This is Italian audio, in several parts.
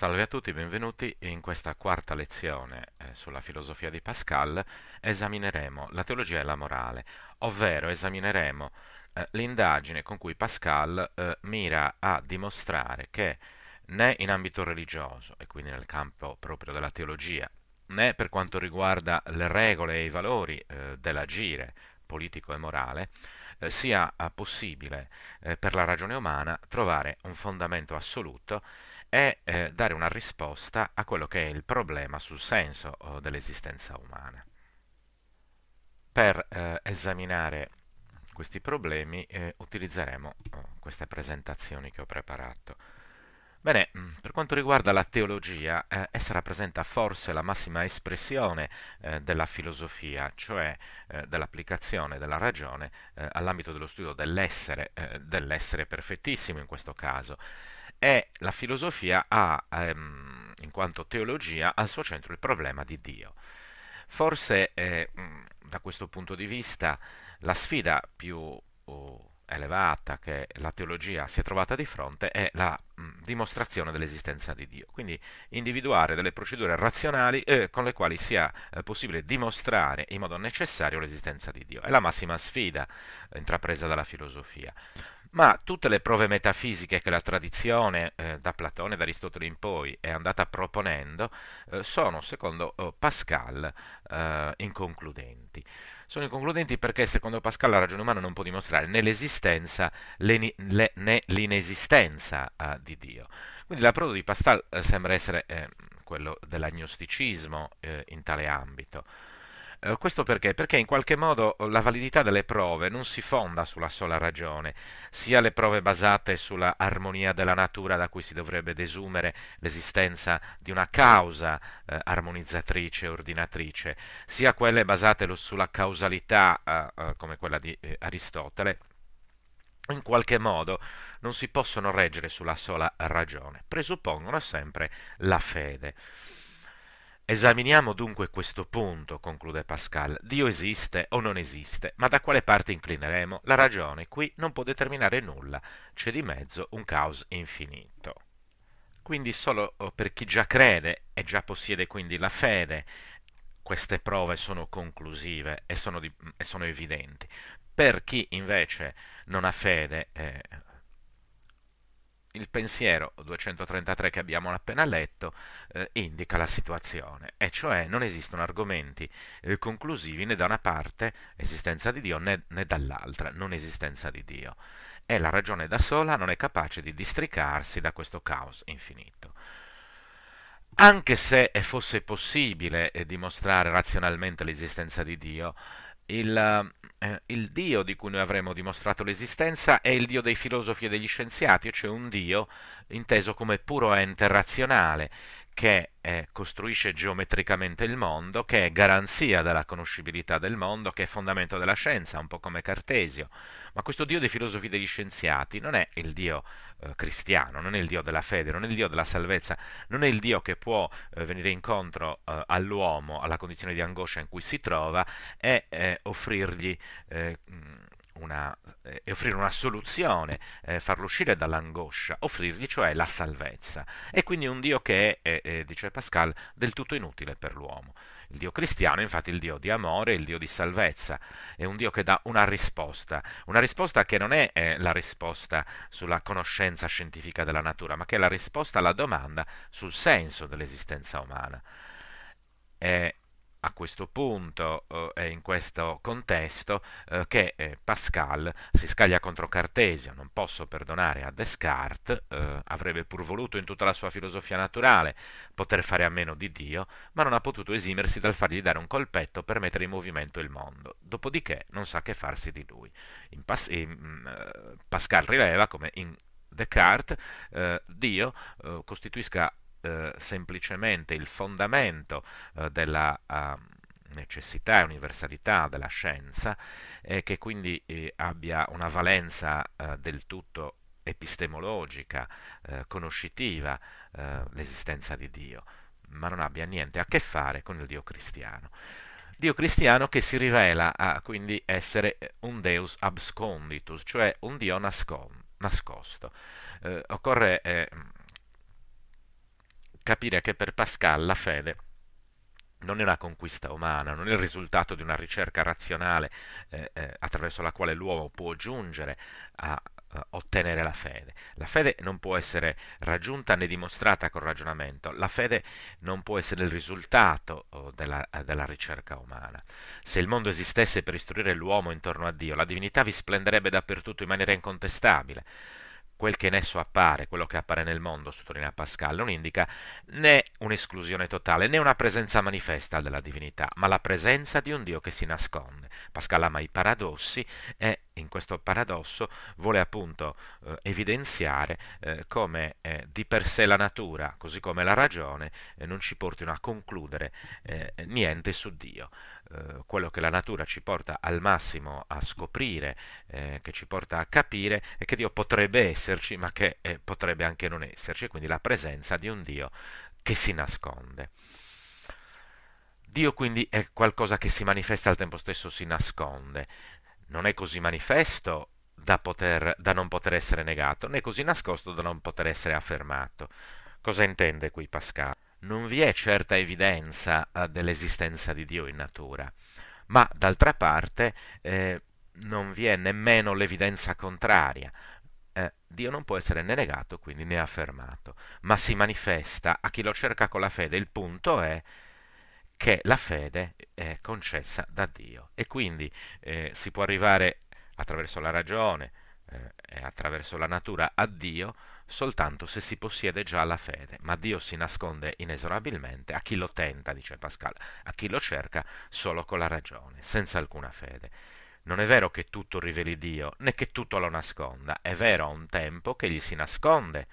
Salve a tutti, benvenuti. In questa quarta lezione eh, sulla filosofia di Pascal esamineremo la teologia e la morale, ovvero esamineremo eh, l'indagine con cui Pascal eh, mira a dimostrare che né in ambito religioso, e quindi nel campo proprio della teologia, né per quanto riguarda le regole e i valori eh, dell'agire politico e morale, eh, sia possibile eh, per la ragione umana trovare un fondamento assoluto è eh, dare una risposta a quello che è il problema sul senso oh, dell'esistenza umana. Per eh, esaminare questi problemi eh, utilizzeremo oh, queste presentazioni che ho preparato. Bene, mm, per quanto riguarda la teologia, eh, essa rappresenta forse la massima espressione eh, della filosofia, cioè eh, dell'applicazione della ragione eh, all'ambito dello studio dell'essere, eh, dell'essere perfettissimo in questo caso e la filosofia ha, ehm, in quanto teologia, al suo centro il problema di Dio. Forse eh, mm, da questo punto di vista la sfida più oh, elevata che la teologia si è trovata di fronte è la mh, mm, dimostrazione dell'esistenza di Dio, quindi individuare delle procedure razionali eh, con le quali sia eh, possibile dimostrare in modo necessario l'esistenza di Dio. È la massima sfida intrapresa dalla filosofia ma tutte le prove metafisiche che la tradizione eh, da Platone e da Aristotele in poi è andata proponendo eh, sono, secondo eh, Pascal, eh, inconcludenti. Sono inconcludenti perché secondo Pascal la ragione umana non può dimostrare né l'esistenza né l'inesistenza eh, di Dio. Quindi la prova di Pascal eh, sembra essere quello dell'agnosticismo in tale ambito. Eh, questo perché? Perché in qualche modo oh, la validità delle prove non si fonda sulla sola ragione, sia le prove basate sulla armonia della natura da cui si dovrebbe desumere l'esistenza di una causa eh, armonizzatrice, ordinatrice, sia quelle basate lo, sulla causalità eh, eh come quella di eh, Aristotele, in qualche modo non si possono reggere sulla sola ragione, presuppongono sempre la fede. Esaminiamo dunque questo punto, conclude Pascal. Dio esiste o non esiste, ma da quale parte inclineremo? La ragione qui non può determinare nulla, c'è di mezzo un caos infinito. Quindi solo oh, per chi già crede e già possiede quindi la fede, queste prove sono conclusive e sono, di, e sono evidenti. Per chi invece non ha fede, eh, il pensiero 233 che abbiamo appena letto eh, indica la situazione, e cioè non esistono argomenti eh, conclusivi né da una parte, esistenza di Dio, né, né dall'altra, non esistenza di Dio. E la ragione da sola non è capace di districarsi da questo caos infinito. Anche se fosse possibile eh, dimostrare razionalmente l'esistenza di Dio, il eh, il Dio di cui noi avremo dimostrato l'esistenza è il Dio dei filosofi e degli scienziati, cioè un Dio inteso come puro ente razionale, che eh, costruisce geometricamente il mondo, che è garanzia della conoscibilità del mondo, che è fondamento della scienza, un po' come Cartesio. Ma questo Dio dei filosofi degli scienziati non è il Dio eh, cristiano, non è il Dio della fede, non è il Dio della salvezza, non è il Dio che può eh, venire incontro eh, all'uomo, alla condizione di angoscia in cui si trova e eh, offrirgli eh, una, eh, offrire una soluzione, eh, farlo uscire dall'angoscia, offrirgli cioè la salvezza. E quindi un Dio che è, eh, dice Pascal, del tutto inutile per l'uomo. Il Dio cristiano infatti, è il Dio di amore, il Dio di salvezza, è un Dio che dà una risposta, una risposta che non è eh, la risposta sulla conoscenza scientifica della natura, ma che è la risposta alla domanda sul senso dell'esistenza umana. Eh, a questo punto e eh, in questo contesto eh, che eh, Pascal si scaglia contro Cartesio, non posso perdonare a Descartes, eh, avrebbe pur voluto in tutta la sua filosofia naturale poter fare a meno di Dio, ma non ha potuto esimersi dal fargli dare un colpetto per mettere in movimento il mondo, dopodiché non sa che farsi di lui. Pas in, mm, eh, Pascal rileva come in Descartes, eh, Dio eh, costituisca eh, semplicemente il fondamento eh, della ehm, necessità e universalità della scienza e che quindi eh, abbia una valenza eh, del tutto epistemologica, conoscitiva, l'esistenza di Dio, ma non abbia niente a che fare con il Dio cristiano. Dio cristiano che si rivela a quindi essere un Deus absconditus, cioè un Dio nascon, nascosto. Eh, occorre eh, capire che per Pascal la fede non è una conquista umana, non è il risultato di una ricerca razionale eh, eh, attraverso la quale l'uomo può giungere a, a, eh, ottenere la fede. La fede non può essere raggiunta né dimostrata col ragionamento, la fede non può essere il risultato oh, della, eh, della, ricerca umana. Se il mondo esistesse per istruire l'uomo intorno a Dio, la divinità vi splenderebbe dappertutto in maniera incontestabile quel che in esso appare, quello che appare nel mondo, sottolinea Pascal, non indica né un'esclusione totale né una presenza manifesta della divinità, ma la presenza di un Dio che si nasconde. Pascal ama i paradossi e in questo paradosso vuole appunto eh, evidenziare eh, come eh, di per sé la natura, così come la ragione, eh, non ci portino a concludere eh, niente su Dio. Eh, quello che la natura ci porta al massimo a scoprire, che ci porta a capire, è che Dio potrebbe esserci, ma che potrebbe anche non esserci, quindi la presenza di un Dio che si nasconde. Dio quindi è qualcosa che si manifesta al tempo stesso si nasconde non è così manifesto da, poter, da non poter essere negato, né così nascosto da non poter essere affermato. Cosa intende qui Pascal? Non vi è certa evidenza eh, dell'esistenza di Dio in natura, ma d'altra parte eh, non vi è nemmeno l'evidenza contraria. Eh, Dio non può essere né negato, quindi né affermato, ma si manifesta a chi lo cerca con la fede. Il punto è che la fede eh, è concessa da Dio e quindi eh, si può arrivare attraverso la ragione eh, e attraverso la natura a Dio soltanto se si possiede già la fede, ma Dio si nasconde inesorabilmente a chi lo tenta, dice Pascal, a chi lo cerca solo con la ragione, senza alcuna fede. Non è vero che tutto riveli Dio, né che tutto lo nasconda, è vero a un tempo che gli si nasconde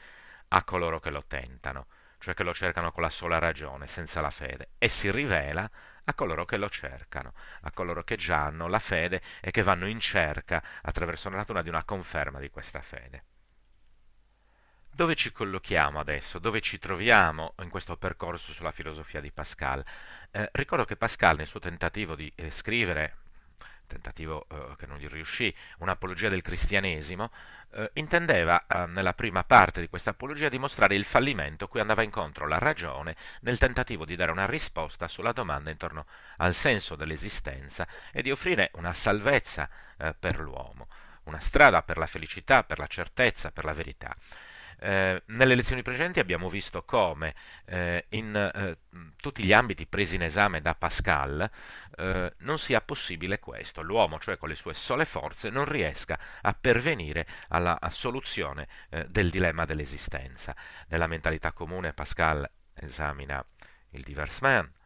a coloro che lo tentano, cioè che lo cercano con la sola ragione, senza la fede, e si rivela a coloro che lo cercano, a coloro che già hanno la fede e che vanno in cerca, attraverso la natura, di una conferma di questa fede. Dove ci collochiamo adesso? Dove ci troviamo in questo percorso sulla filosofia di Pascal? Eh, ricordo che Pascal nel suo tentativo di eh, scrivere tentativo eh, che non gli riuscì, un'apologia del cristianesimo, eh, intendeva eh, nella prima parte di questa apologia dimostrare il fallimento cui andava incontro la ragione nel tentativo di dare una risposta sulla domanda intorno al senso dell'esistenza e di offrire una salvezza eh, per l'uomo, una strada per la felicità, per la certezza, per la verità. Eh, nelle lezioni precedenti abbiamo visto come eh, in eh, tutti gli ambiti presi in esame da Pascal eh, non sia possibile questo, l'uomo cioè con le sue sole forze non riesca a pervenire alla a soluzione eh, del dilemma dell'esistenza. Nella mentalità comune Pascal esamina il diverse diversement,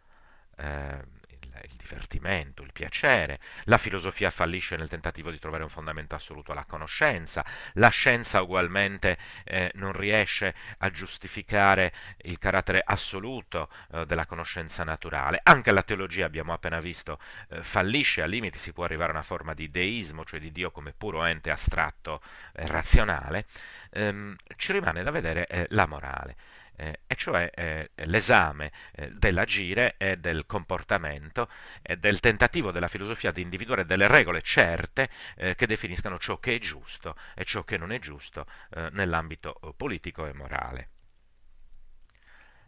il divertimento, il piacere. La filosofia fallisce nel tentativo di trovare un fondamento assoluto alla conoscenza. La scienza ugualmente eh, non riesce a giustificare il carattere assoluto eh, della conoscenza naturale. Anche la teologia, abbiamo appena visto, eh, fallisce, a limiti si può arrivare a una forma di deismo, cioè di Dio come puro ente astratto e razionale. Ehm, ci rimane da vedere eh, la morale. Eh, e cioè eh, l'esame eh, dell'agire e del comportamento e del tentativo della filosofia di individuare delle regole certe che definiscano ciò che è giusto e ciò che non è giusto nell'ambito politico e morale.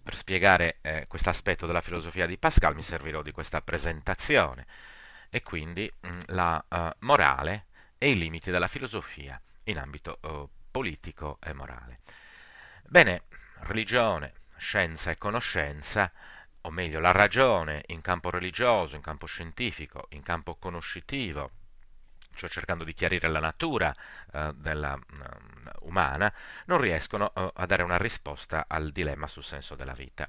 Per spiegare eh, questo aspetto della filosofia di Pascal mi servirò di questa presentazione e quindi mh, mm, la uh, morale e i limiti della filosofia in ambito uh, politico e morale. Bene, religione, scienza e conoscenza, o meglio la ragione in campo religioso, in campo scientifico, in campo conoscitivo, cioè cercando di chiarire la natura eh, della, um, umana, non riescono eh, a dare una risposta al dilemma sul senso della vita.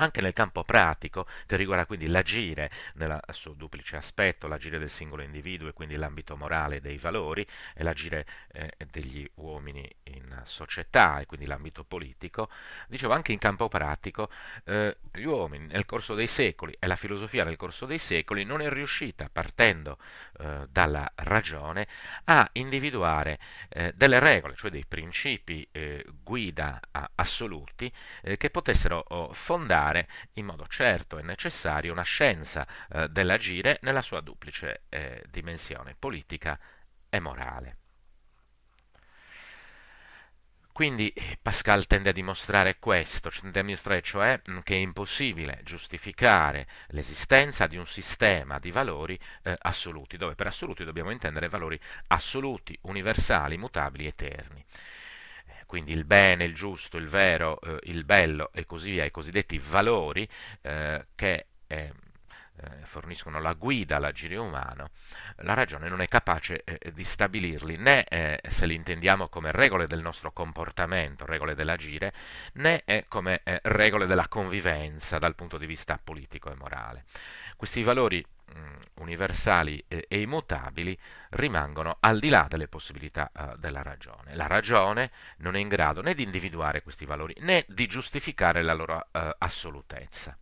Anche nel campo pratico, che riguarda quindi l'agire nel suo duplice aspetto, l'agire del singolo individuo e quindi l'ambito morale dei valori e l'agire eh, degli uomini in società e quindi l'ambito politico, dicevo anche in campo pratico eh, gli uomini nel corso dei secoli e la filosofia nel corso dei secoli non è riuscita, partendo eh, dalla ragione, a individuare eh, delle regole, cioè dei principi eh, guida assoluti eh, che potessero oh, fondare sviluppare in modo certo e necessario una scienza eh, dell'agire nella sua duplice eh, dimensione politica e morale. Quindi Pascal tende a dimostrare questo, tende a dimostrare cioè che è impossibile giustificare l'esistenza di un sistema di valori eh, assoluti, dove per assoluti dobbiamo intendere valori assoluti, universali, mutabili, eterni quindi il bene, il giusto, il vero, eh, il bello e così via, i cosiddetti valori eh, che ehm, eh, forniscono la guida all'agire umano, la ragione non è capace eh, di stabilirli né eh, se li intendiamo come regole del nostro comportamento, regole dell'agire, né eh, come regole della convivenza dal punto di vista politico e morale. Questi valori Mm, universali e, e immutabili rimangono al di là delle possibilità eh, della ragione. La ragione non è in grado né di individuare questi valori né di giustificare la loro eh, assolutezza.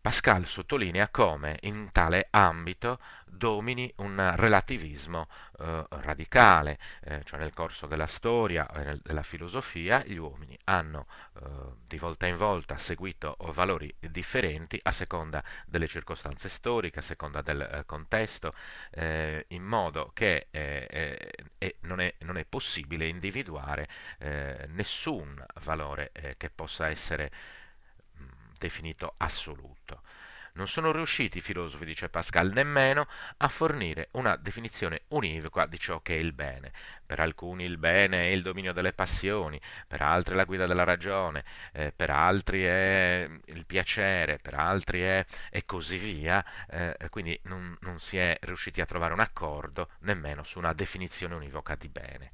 Pascal sottolinea come in tale ambito domini un relativismo eh, radicale, eh, cioè nel corso della storia e della filosofia gli uomini hanno eh, di volta in volta seguito valori differenti a seconda delle circostanze storiche, a seconda del eh, contesto, eh, in modo che non è, non, è, possibile individuare nessun valore che possa essere definito assoluto. Non sono riusciti i filosofi, dice Pascal, nemmeno a fornire una definizione univoca di ciò che è il bene. Per alcuni il bene è il dominio delle passioni, per altri è la guida della ragione, eh, per altri è il piacere, per altri è e così via. Eh, quindi non, non si è riusciti a trovare un accordo nemmeno su una definizione univoca di bene.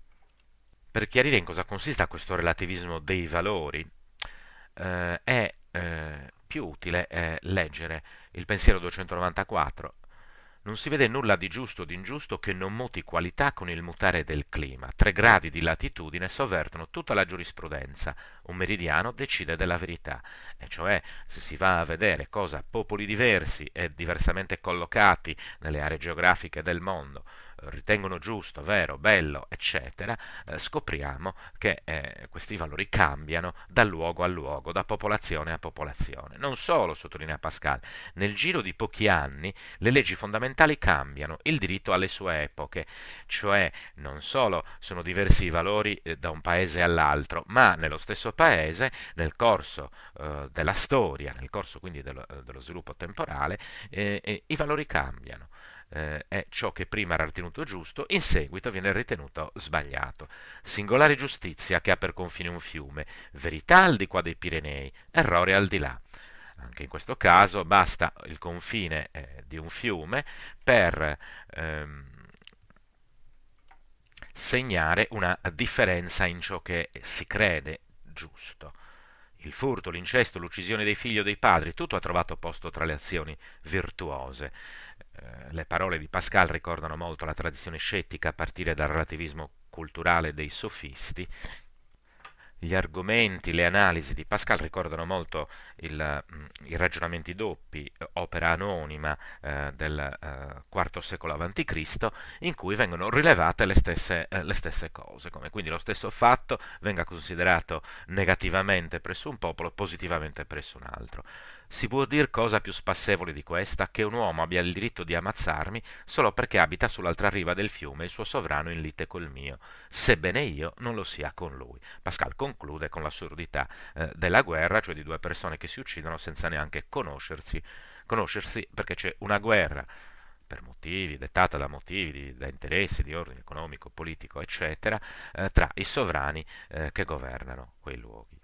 Per chiarire in cosa consista questo relativismo dei valori, eh, è eh, più utile è leggere il pensiero 294. Non si vede nulla di giusto o di ingiusto che non muti qualità con il mutare del clima. Tre gradi di latitudine sovvertono tutta la giurisprudenza. Un meridiano decide della verità. E cioè, se si va a vedere cosa popoli diversi e diversamente collocati nelle aree geografiche del mondo ritengono giusto, vero, bello, eccetera, eh, scopriamo che eh, questi valori cambiano da luogo a luogo, da popolazione a popolazione. Non solo, sottolinea Pascal, nel giro di pochi anni le leggi fondamentali cambiano, il diritto alle sue epoche, cioè non solo sono diversi i valori eh, da un paese all'altro, ma nello stesso paese, nel corso eh, della storia, nel corso quindi dello, dello sviluppo temporale, eh, eh, i valori cambiano eh, è ciò che prima era ritenuto giusto, in seguito viene ritenuto sbagliato. Singolare giustizia che ha per confine un fiume, verità al di qua dei Pirenei, errore al di là. Anche in questo caso basta il confine eh, di un fiume per ehm, segnare una differenza in ciò che si crede giusto. Il furto, l'incesto, l'uccisione dei figli o dei padri, tutto ha trovato posto tra le azioni virtuose. Eh, le parole di Pascal ricordano molto la tradizione scettica a partire dal relativismo culturale dei sofisti. Gli argomenti, le analisi di Pascal ricordano molto il, mm, i ragionamenti doppi, eh, opera anonima eh, del eh, IV secolo a.C., in cui vengono rilevate le stesse, eh, le stesse cose, come quindi lo stesso fatto venga considerato negativamente presso un popolo, positivamente presso un altro. Si può dir cosa più spassevole di questa che un uomo abbia il diritto di ammazzarmi solo perché abita sull'altra riva del fiume e il suo sovrano in lite col mio, sebbene io non lo sia con lui. Pascal conclude con l'assurdità eh, della guerra, cioè di due persone che si uccidono senza neanche conoscersi, conoscersi perché c'è una guerra per motivi, dettata da motivi, da interessi di ordine economico, politico, eccetera, eh, tra i sovrani eh, che governano quei luoghi.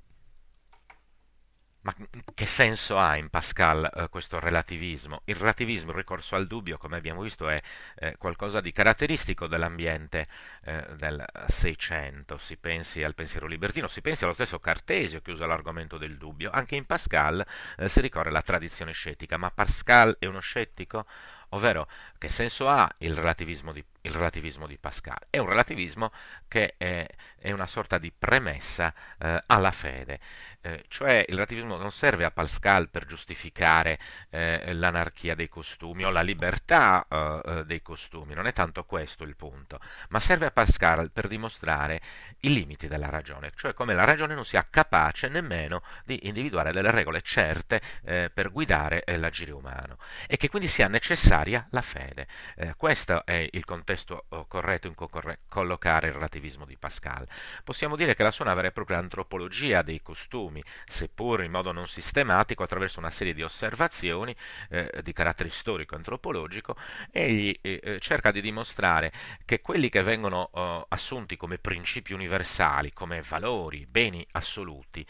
Ma che senso ha in Pascal eh, questo relativismo? Il relativismo, il ricorso al dubbio, come abbiamo visto, è eh, qualcosa di caratteristico dell'ambiente eh, del Seicento. Si pensi al pensiero libertino, si pensi allo stesso Cartesio che usa l'argomento del dubbio. Anche in Pascal eh, si ricorre alla tradizione scettica. Ma Pascal è uno scettico? ovvero che senso ha il relativismo di, il relativismo di Pascal? È un relativismo che è, è una sorta di premessa eh, alla fede, eh, cioè il relativismo non serve a Pascal per giustificare eh, l'anarchia dei costumi o la libertà eh, eh, dei costumi, non è tanto questo il punto, ma serve a Pascal per dimostrare i limiti della ragione, cioè come la ragione non sia capace nemmeno di individuare delle regole certe eh, per guidare l'agire umano e che quindi sia necessario contraria la fede. Eh, questo è il contesto eh, corretto in cui occorre collocare il relativismo di Pascal. Possiamo dire che la sua è una vera e propria antropologia dei costumi, seppur in modo non sistematico, attraverso una serie di osservazioni eh, di carattere storico-antropologico, egli eh, eh, cerca di dimostrare che quelli che vengono eh, assunti come principi universali, come valori, beni assoluti,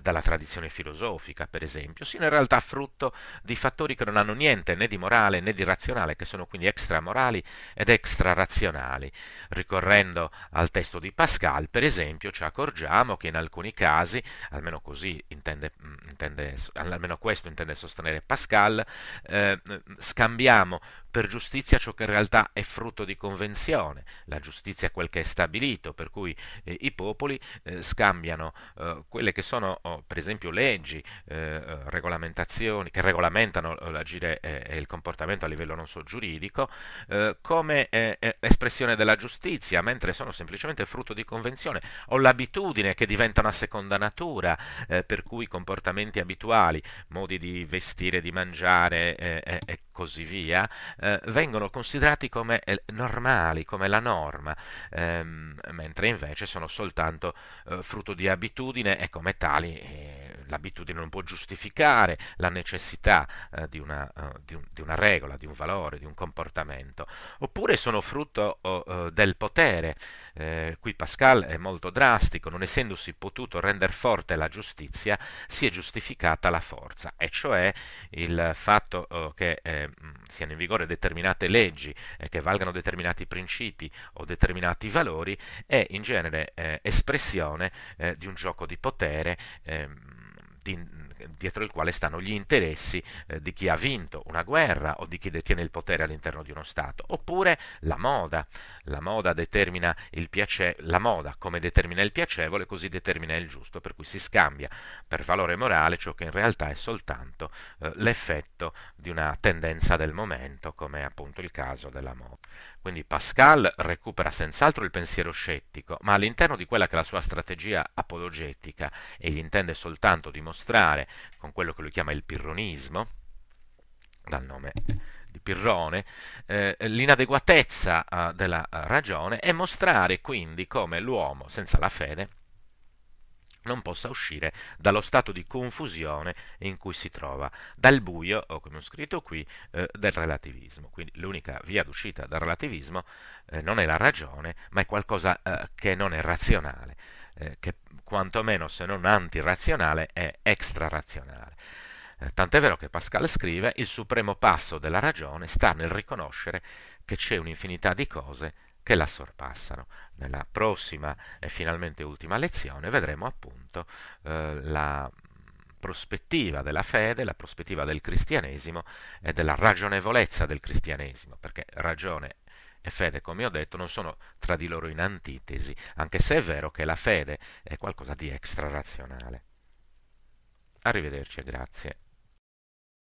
dalla tradizione filosofica, per esempio, siano in realtà frutto di fattori che non hanno niente né di morale né di razionalità irrazionale, che sono quindi extramorali ed extrarazionali. Ricorrendo al testo di Pascal, per esempio, ci accorgiamo che in alcuni casi, almeno così intende, mm, intende almeno questo intende sostenere Pascal, eh, scambiamo per giustizia ciò che in realtà è frutto di convenzione, la giustizia è quel che è stabilito, per cui eh, i popoli eh, scambiano eh, quelle che sono oh, per esempio leggi, eh, eh, regolamentazioni che regolamentano eh, l'agire e il comportamento a livello non so giuridico, come espressione della giustizia, mentre sono semplicemente frutto di convenzione o l'abitudine che diventa una seconda natura, per cui comportamenti abituali, modi di vestire, di mangiare e così via, eh, vengono considerati come eh, normali, come la norma, ehm, mentre invece sono soltanto eh, frutto di abitudine e come tali eh, l'abitudine non può giustificare la necessità eh, di una, eh, di, un, di, una, regola, di un valore, di un comportamento, oppure sono frutto oh, del potere eh, qui Pascal è molto drastico, non essendosi potuto rendere forte la giustizia, si è giustificata la forza, e cioè il fatto oh, che eh, mm, siano in vigore determinate leggi, eh, che valgano determinati principi o determinati valori, è in genere eh, espressione eh, di un gioco di potere. Ehm, di, dietro il quale stanno gli interessi eh, di chi ha vinto una guerra o di chi detiene il potere all'interno di uno Stato, oppure la moda. La moda, determina il piace- la moda come determina il piacevole, così determina il giusto, per cui si scambia per valore morale ciò che in realtà è soltanto eh, l'effetto di una tendenza del momento, come è appunto il caso della moda. Quindi Pascal recupera senz'altro il pensiero scettico, ma all'interno di quella che è la sua strategia apologetica, egli intende soltanto dimostrare con quello che lui chiama il pirronismo, dal nome di Pirrone, eh, l'inadeguatezza eh, della eh, ragione e mostrare quindi come l'uomo senza la fede non possa uscire dallo stato di confusione in cui si trova, dal buio, o come ho scritto qui, eh, del relativismo. Quindi l'unica via d'uscita dal relativismo eh, non è la ragione, ma è qualcosa eh, che non è razionale, eh, che quantomeno se non antirazionale è extrarazionale. Eh, tant'è vero che Pascal scrive il supremo passo della ragione sta nel riconoscere che c'è un'infinità di cose che la sorpassano. Nella prossima e finalmente ultima lezione vedremo appunto eh, la prospettiva della fede, la prospettiva del cristianesimo e della ragionevolezza del cristianesimo, perché ragione e fede, come ho detto, non sono tra di loro in antitesi, anche se è vero che la fede è qualcosa di extrarazionale. Arrivederci e grazie.